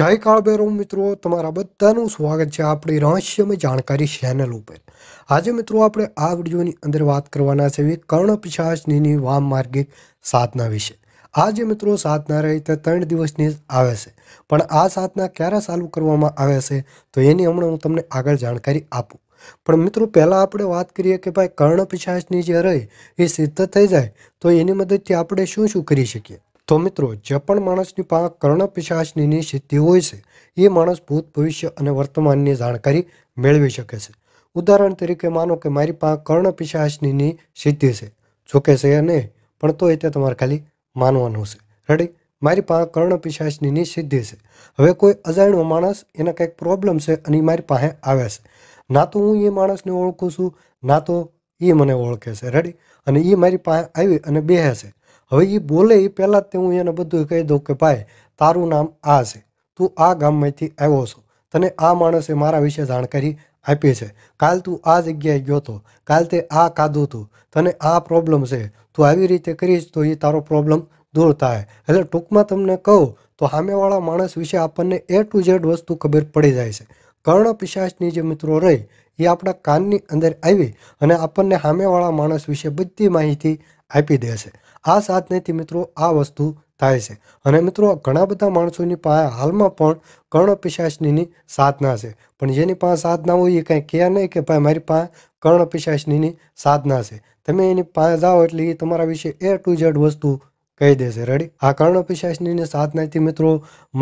જય કાળભૈરવ મિત્રો તમારા બધાનું સ્વાગત છે આપણી રહસ્યમય જાણકારી ચેનલ ઉપર આજે મિત્રો આપણે આ વિડીયોની અંદર વાત કરવાના છે કર્ણ પિશાચની વામ માર્ગિક સાધના વિશે આજે મિત્રો સાધના તે ત્રણ દિવસની આવે છે પણ આ સાધના ક્યારે ચાલુ કરવામાં આવે છે તો એની હમણાં હું તમને આગળ જાણકારી આપું પણ મિત્રો પહેલાં આપણે વાત કરીએ કે ભાઈ કર્ણ જે રહી એ સિદ્ધ થઈ જાય તો એની મદદથી આપણે શું શું કરી શકીએ તો મિત્રો જે પણ માણસની પાસે કર્ણ પિશાચની સિદ્ધિ હોય છે એ માણસ ભૂત ભવિષ્ય અને વર્તમાનની જાણકારી મેળવી શકે છે ઉદાહરણ તરીકે માનો કે મારી પાસે કર્ણ પિશાચની સિદ્ધિ છે જોકે છે નહીં પણ તોય તે તમારે ખાલી માનવાનું છે રેડી મારી પાસે કર્ણ પિશાચની સિદ્ધિ છે હવે કોઈ અજાણ્યો માણસ એના કંઈક પ્રોબ્લેમ છે અને એ મારી પાસે આવે છે ના તો હું એ માણસને ઓળખું છું ના તો એ મને ઓળખે છે રેડી અને એ મારી પાસે આવી અને બેહે છે હવે એ બોલે એ પહેલાં જ તે હું એને બધું કહી દઉં કે ભાઈ તારું નામ આ છે તું આ ગામમાંથી આવ્યો છો તને આ માણસે મારા વિશે જાણકારી આપી છે કાલ તું આ જગ્યાએ ગયો હતો કાલ તે આ કાદું હતું તને આ પ્રોબ્લેમ છે તું આવી રીતે કરીશ તો એ તારો પ્રોબ્લેમ દૂર થાય એટલે ટૂંકમાં તમને કહું તો સામેવાળા માણસ વિશે આપણને એ ટુ ઝેડ વસ્તુ ખબર પડી જાય છે કર્ણ પિશાચની જે મિત્રો રહી એ આપણા કાનની અંદર આવી અને આપણને સામેવાળા માણસ વિશે બધી માહિતી આપી દે છે આ સાધનેથી મિત્રો આ વસ્તુ થાય છે અને મિત્રો ઘણા બધા માણસોની પાસે હાલમાં પણ કર્ણપિશાચનીની સાધના છે પણ જેની પાસે સાધના હોય એ કાંઈ કહે નહીં કે ભાઈ મારી પાસે કર્ણપિશાચનીની સાધના છે તમે એની પાસે જાઓ એટલે એ તમારા વિશે એ ટુ ઝેડ વસ્તુ કહી દેશે રેડી આ કર્ણપિશાચનીની સાધનાથી મિત્રો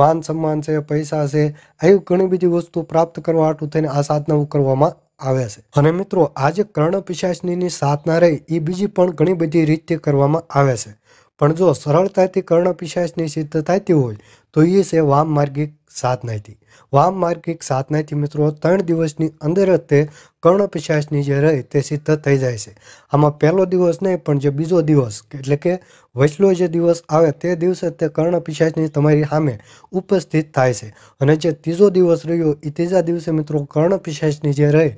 માન સન્માન છે પૈસા છે આવી ઘણી બધી વસ્તુ પ્રાપ્ત કરવા હાટું થઈને આ સાધનાઓ કરવામાં આવે છે અને મિત્રો આજે જે કર્ણ પિશાચની સાધના રહી એ બીજી પણ ઘણી બધી રીતે કરવામાં આવે છે પણ જો સરળતાથી કર્ણપિશાચની સિદ્ધ થતી હોય તો એ છે વામ માર્ગિક સાધનાથી વામ માર્ગિક સાધનાથી મિત્રો ત્રણ દિવસની અંદર જ તે કર્ણપિશાચની જે રહી તે સિદ્ધ થઈ જાય છે આમાં પહેલો દિવસ નહીં પણ જે બીજો દિવસ એટલે કે વચલો જે દિવસ આવે તે દિવસે તે કર્ણપિશાચની તમારી સામે ઉપસ્થિત થાય છે અને જે ત્રીજો દિવસ રહ્યો એ ત્રીજા દિવસે મિત્રો કર્ણપિશાચની જે રહે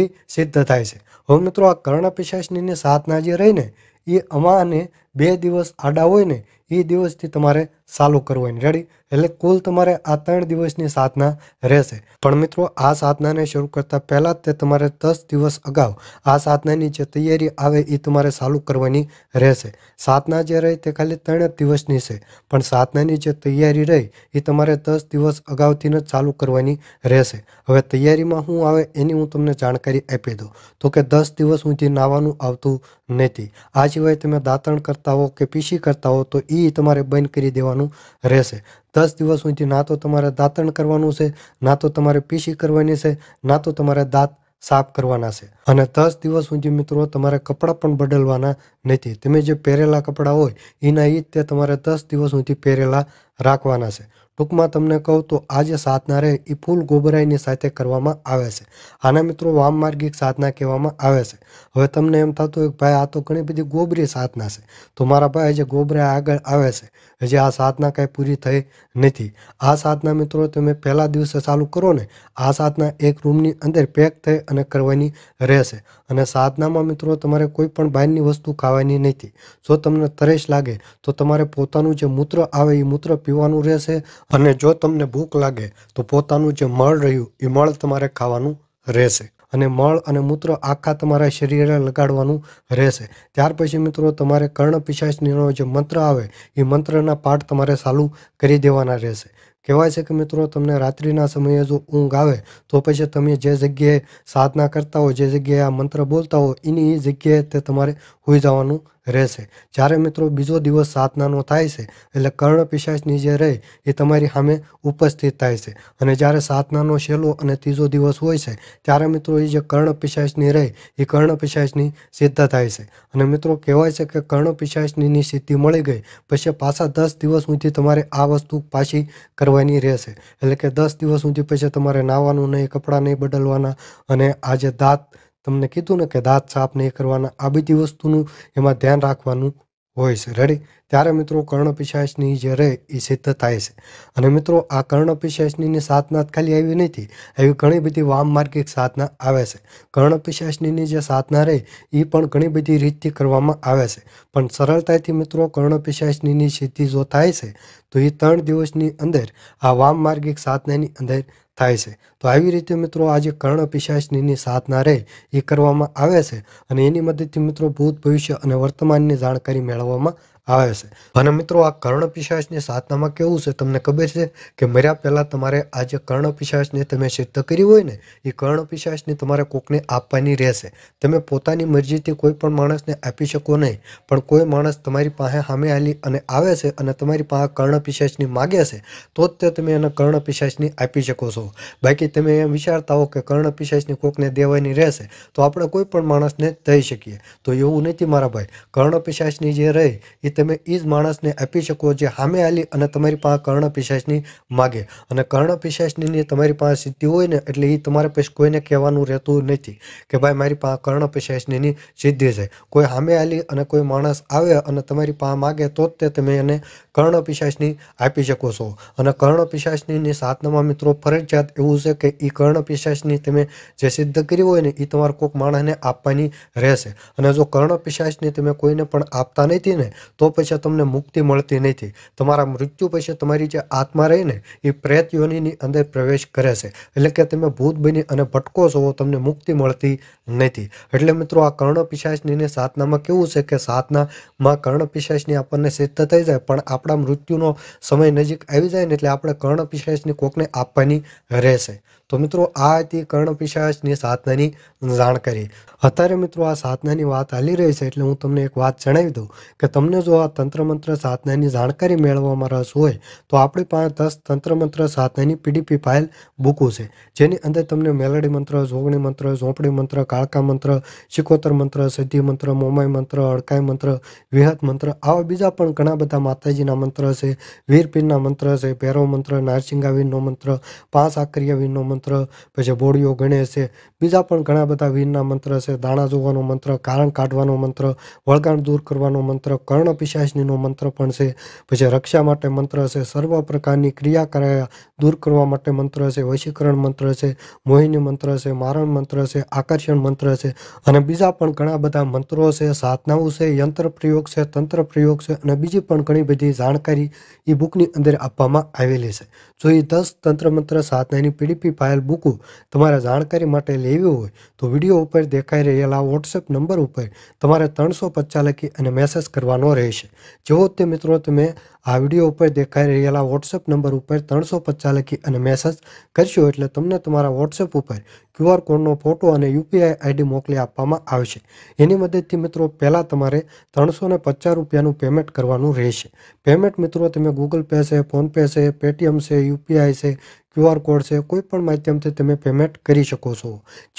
એ સિદ્ધ થાય છે હવે મિત્રો આ કર્ણપિશાચની સાધના જે રહીને એ અમાને બે દિવસ આડા હોય ને એ દિવસથી તમારે ચાલુ કરવાની રેડી એટલે કુલ તમારે આ ત્રણ દિવસની સાધના રહેશે પણ મિત્રો આ સાધનાને શરૂ કરતાં પહેલાં તે તમારે દસ દિવસ અગાઉ આ સાધનાની જે તૈયારી આવે એ તમારે ચાલુ કરવાની રહેશે સાધના જે રહી તે ખાલી ત્રણ દિવસની છે પણ સાધનાની જે તૈયારી રહી એ તમારે દસ દિવસ અગાઉથી જ ચાલુ કરવાની રહેશે હવે તૈયારીમાં શું આવે એની હું તમને જાણકારી આપી દઉં તો કે દસ દિવસ સુધી નાવાનું આવતું નથી આ સિવાય તમે દાંતણ કરતા હો કે પીસી કરતા હો તો એ એ તમારે બંધ કરી દેવાનું રહેશે દસ દિવસ સુધી ના તો તમારે દાંતણ કરવાનું છે ના તો તમારે પીસી કરવાની છે ના તો તમારે દાંત સાફ કરવાના છે અને દસ દિવસ સુધી મિત્રો તમારે કપડાં પણ બદલવાના નથી તમે જે પહેરેલા કપડાં હોય એના એ તમારે દસ દિવસ સુધી પહેરેલા રાખવાના છે ટૂંકમાં તમને કહું તો આજે સાધના રહે એ ફૂલ ગોબરાઈની સાથે કરવામાં આવે છે આના મિત્રો વામમાર્ગિક સાધના કહેવામાં આવે છે હવે તમને એમ થતું કે ભાઈ આ તો ઘણી બધી ગોબરી સાધના છે તો મારા ભાઈ જે ગોબરા આગળ આવે છે હજી આ સાધના કાંઈ પૂરી થઈ નથી આ સાધના મિત્રો તમે પહેલા દિવસે ચાલુ કરો ને આ સાધના એક રૂમની અંદર પેક થઈ અને કરવાની રહેશે અને સાધનામાં મિત્રો તમારે કોઈ પણ બહારની વસ્તુ ખાવાની નથી જો તમને તરેશ લાગે તો તમારે પોતાનું જે મૂત્ર આવે એ મૂત્ર પીવાનું રહેશે અને જો તમને ભૂખ લાગે તો પોતાનું જે મળ રહ્યું એ મળ તમારે ખાવાનું રહેશે અને મળ અને મૂત્ર આખા તમારા શરીરે લગાડવાનું રહેશે ત્યાર પછી મિત્રો તમારે કર્ણ પિશાચનીનો જે મંત્ર આવે એ મંત્રના પાઠ તમારે ચાલુ કરી દેવાના રહેશે કહેવાય છે કે મિત્રો તમને રાત્રિના સમયે જો ઊંઘ આવે તો પછી તમે જે જગ્યાએ સાધના કરતા હો જે જગ્યાએ આ મંત્ર બોલતા હો એની એ જગ્યાએ તે તમારે હોઈ જવાનું રહેશે જ્યારે મિત્રો બીજો દિવસ સાધનાનો થાય છે એટલે કર્ણ પિશાચની જે રહે એ તમારી સામે ઉપસ્થિત થાય છે અને જ્યારે સાધનાનો છેલ્લો અને ત્રીજો દિવસ હોય છે ત્યારે મિત્રો એ જે કર્ણ પિશાચની રહે એ કર્ણ પિશાચની સિદ્ધ થાય છે અને મિત્રો કહેવાય છે કે કર્ણ પિશાચની સિદ્ધિ મળી ગઈ પછી પાછા દસ દિવસ સુધી તમારે આ વસ્તુ પાછી કરવાની રહેશે એટલે કે દસ દિવસ સુધી પછી તમારે નાહવાનું નહીં કપડાં નહીં બદલવાના અને આ જે દાંત તમને કીધું ને કે દાંત સાફ નહીં કરવાના આ બધી વસ્તુનું એમાં ધ્યાન રાખવાનું હોય છે રેડી ત્યારે મિત્રો કર્ણ પિશાચની જે રે એ સિદ્ધ થાય છે અને મિત્રો આ કર્ણ પિશાચનીની સાતનાથ ખાલી આવી નથી એવી ઘણી બધી વામ માર્ગિક સાધના આવે છે કર્ણ પિશાચનીની જે સાધના રહે એ પણ ઘણી બધી રીતથી કરવામાં આવે છે પણ સરળતાથી મિત્રો કર્ણ પિશાચનીની સિદ્ધિ જો થાય છે તો એ ત્રણ દિવસની અંદર આ વામ માર્ગિક સાધનાની અંદર થાય છે તો આવી રીતે મિત્રો આજે જે કર્ણ પિશાચનીની સાધના રહે એ કરવામાં આવે છે અને એની મદદથી મિત્રો ભૂત ભવિષ્ય અને વર્તમાનની જાણકારી મેળવવામાં આવે છે અને મિત્રો આ કર્ણ પિશાચની સાધનામાં કેવું છે તમને ખબર છે કે મર્યા પહેલાં તમારે આ જે કર્ણ પિશાચને તમે સિદ્ધ કરી હોય ને એ કર્ણ પિશાચને તમારે કોકને આપવાની રહેશે તમે પોતાની મરજીથી કોઈ પણ માણસને આપી શકો નહીં પણ કોઈ માણસ તમારી પાસે સામે હાલી અને આવે છે અને તમારી પાસે કર્ણ પિશાચની માગે છે તો જ તે તમે એને કર્ણ પિશાચની આપી શકો છો બાકી તમે એમ વિચારતા હો કે કર્ણ પિશાચની કોકને દેવાની રહેશે તો આપણે કોઈ પણ માણસને દઈ શકીએ તો એવું નથી મારા ભાઈ કર્ણ પિશાચની જે રહી એ તમે એ જ માણસને આપી શકો જે સામે આલી અને તમારી પાસે કર્ણ પિશાચની માગે અને કર્ણ પિશાચની તમારી પાસે સિદ્ધિ હોય ને એટલે એ તમારા પાસે કોઈને કહેવાનું રહેતું નથી કે ભાઈ મારી પાસે કર્ણ પિશાચની સિદ્ધિ છે કોઈ સામે આલી અને કોઈ માણસ આવે અને તમારી પાસે માગે તો જ તે તમે એને કર્ણ પિશાચની આપી શકો છો અને કર્ણ પિશાચની સાધનામાં મિત્રો ફરજિયાત એવું છે કે એ કર્ણ પિશાચની તમે જે સિદ્ધ કરી હોય ને એ તમારે કોઈક માણસને આપવાની રહેશે અને જો કર્ણ પિશાચની તમે કોઈને પણ આપતા નથી ને તો પછી તમને મુક્તિ મળતી નથી તમારા મૃત્યુ પછી તમારી જે આત્મા રહીને એ પ્રેત અંદર પ્રવેશ કરે છે એટલે કે તમે ભૂત બની અને ભટકો છો તમને મુક્તિ મળતી નથી એટલે મિત્રો આ કર્ણ પિશાચની સાધનામાં કેવું છે કે સાધનામાં કર્ણ પિશાચની આપણને સિદ્ધ થઈ જાય પણ આપણા મૃત્યુનો સમય નજીક આવી જાય ને એટલે આપણે કર્ણ પિશાચની કોકને આપવાની રહેશે તો મિત્રો આ હતી કર્ણ પિશાચની સાધનાની જાણકારી અત્યારે મિત્રો આ સાધનાની વાત હાલી રહી છે એટલે હું તમને એક વાત જણાવી દઉં કે તમને જો આ તંત્રમંત્ર સાધનાની જાણકારી મેળવવામાં રસ હોય તો આપણી પાસે દસ તંત્રમંત્ર સાધનાની પીડીપી ફાઇલ બુકું છે જેની અંદર તમને મેલડી મંત્ર જોગણી મંત્ર ઝોંપડી મંત્ર કાળકા મંત્ર શિકોતર મંત્ર સિદ્ધિ મંત્ર મોમાઈ મંત્ર અડકાઈ મંત્ર વિહત મંત્ર આવા બીજા પણ ઘણા બધા માતાજીના મંત્ર છે વીરપીરના મંત્ર છે ભેરવ મંત્ર નારસિંગાવીરનો મંત્ર પાંચ આક્રિયાવીરનો મંત્ર ત્ર બધા બોડીઓ ગણે છે બીજા પણ ઘણા બધા વિન ના મંત્ર છે દાણા જોવાનો મંત્ર કારણ કાઢવાનો મંત્ર વળગાણ દૂર કરવાનો મંત્ર કર્ણ પિશાસનીનો મંત્ર પણ છે પછી રક્ષા માટે મંત્ર છે સર્વ પ્રકારની ક્રિયા કરાયા દૂર કરવા માટે મંત્ર છે વશિકરણ મંત્ર છે મોહિની મંત્ર છે મারণ મંત્ર છે આકર્ષણ મંત્ર છે અને બીજા પણ ઘણા બધા મંત્રો છે સાત નાઉ છે યંત્ર પ્રયોગ છે તંત્ર પ્રયોગ છે અને બીજી પણ ઘણી બધી જાણકારી એ બુક ની અંદર આપવામાં આવેલી છે જો એ 10 તંત્ર મંત્ર સાત નાની પીડીપી ફાઇલ બુકો તમારે જાણકારી માટે લેવી હોય તો વિડીયો ઉપર દેખાઈ રહેલા વોટ્સએપ નંબર ઉપર તમારે ત્રણસો પચાસ લખી અને મેસેજ કરવાનો રહેશે જેવો તે મિત્રો તમે આ વિડીયો ઉપર દેખાઈ રહેલા વોટ્સએપ નંબર ઉપર ત્રણસો પચાસ લખી અને મેસેજ કરશો એટલે તમને તમારા વોટ્સએપ ઉપર ક્યુઆર કોડનો ફોટો અને યુપીઆઈ આઈડી મોકલી આપવામાં આવશે એની મદદથી મિત્રો પહેલાં તમારે ત્રણસો ને પચાસ રૂપિયાનું પેમેન્ટ કરવાનું રહેશે પેમેન્ટ મિત્રો તમે ગૂગલ પે છે ફોનપે છે પેટીએમ છે યુપીઆઈ છે ક્યુઆર કોડ છે કોઈ પણ માધ્યમથી તમે પેમેન્ટ કરી શકો છો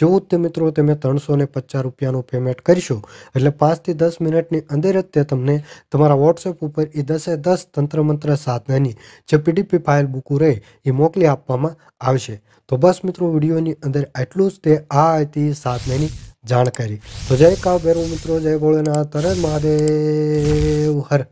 જેવું તે મિત્રો તમે ત્રણસો ને પચાસ રૂપિયાનું પેમેન્ટ કરશો એટલે પાંચથી દસ મિનિટની અંદર જ તે તમને તમારા વોટ્સએપ ઉપર એ દસે દસ તંત્રમંત્ર સાધનાની જે પીડીપી ફાઇલ બુકું રહે એ મોકલી આપવામાં આવશે તો બસ મિત્રો વિડીયોની અંદર એટલું જ તે આ હતી સાધનાની જાણકારી તો જય કાવ ભેરવું મિત્રો જય ભોળેનાથ તરત મહાદેવ હર